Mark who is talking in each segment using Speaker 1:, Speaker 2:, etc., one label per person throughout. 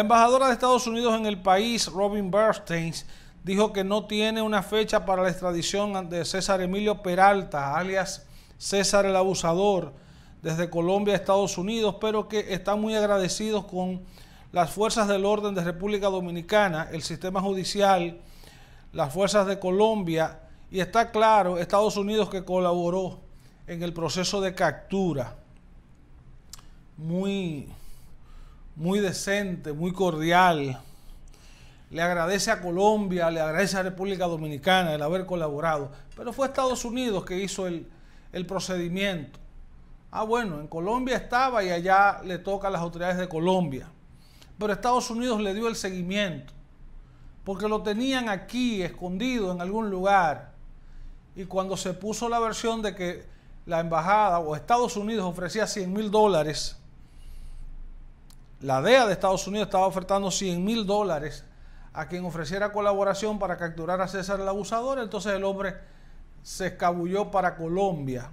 Speaker 1: La embajadora de Estados Unidos en el país, Robin Bernstein, dijo que no tiene una fecha para la extradición de César Emilio Peralta, alias César el Abusador, desde Colombia a Estados Unidos, pero que está muy agradecidos con las fuerzas del orden de República Dominicana, el sistema judicial, las fuerzas de Colombia, y está claro, Estados Unidos que colaboró en el proceso de captura. Muy muy decente, muy cordial. Le agradece a Colombia, le agradece a República Dominicana el haber colaborado. Pero fue Estados Unidos que hizo el, procedimiento. Ah, bueno, en Colombia estaba y allá le toca a las autoridades de Colombia. Pero Estados Unidos le dio el seguimiento, porque lo tenían aquí, escondido en algún lugar. Y cuando se puso la versión de que la embajada o Estados Unidos ofrecía 100 mil dólares la DEA de Estados Unidos estaba ofertando 100 mil dólares a quien ofreciera colaboración para capturar a César el abusador. Entonces el hombre se escabulló para Colombia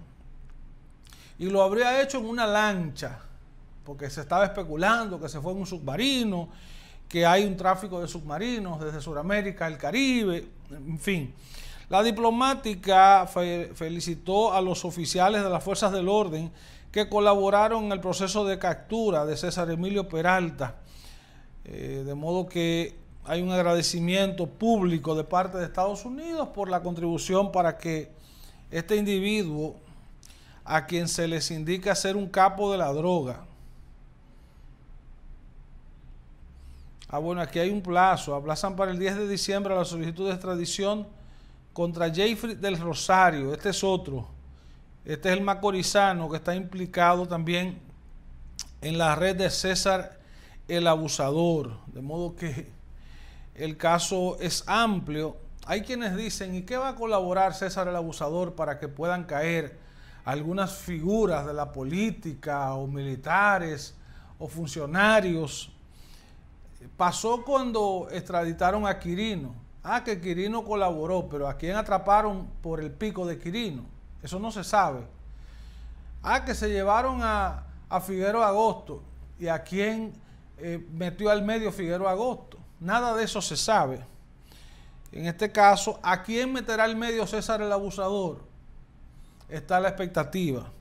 Speaker 1: y lo habría hecho en una lancha, porque se estaba especulando que se fue en un submarino, que hay un tráfico de submarinos desde Sudamérica, el Caribe, en fin. La diplomática felicitó a los oficiales de las fuerzas del orden que colaboraron en el proceso de captura de César Emilio Peralta, eh, de modo que hay un agradecimiento público de parte de Estados Unidos por la contribución para que este individuo, a quien se les indica ser un capo de la droga, Ah, bueno, aquí hay un plazo. Aplazan para el 10 de diciembre la solicitud de extradición contra Jeffrey del Rosario, este es otro. Este es el macorizano que está implicado también en la red de César el abusador. De modo que el caso es amplio. Hay quienes dicen, ¿y qué va a colaborar César el abusador para que puedan caer algunas figuras de la política o militares o funcionarios? Pasó cuando extraditaron a Quirino. Ah, que Quirino colaboró, pero ¿a quién atraparon por el pico de Quirino? Eso no se sabe. Ah, que se llevaron a, a Figueroa Agosto y a quién eh, metió al medio Figueroa Agosto. Nada de eso se sabe. En este caso, ¿a quién meterá al medio César el abusador? Está la expectativa.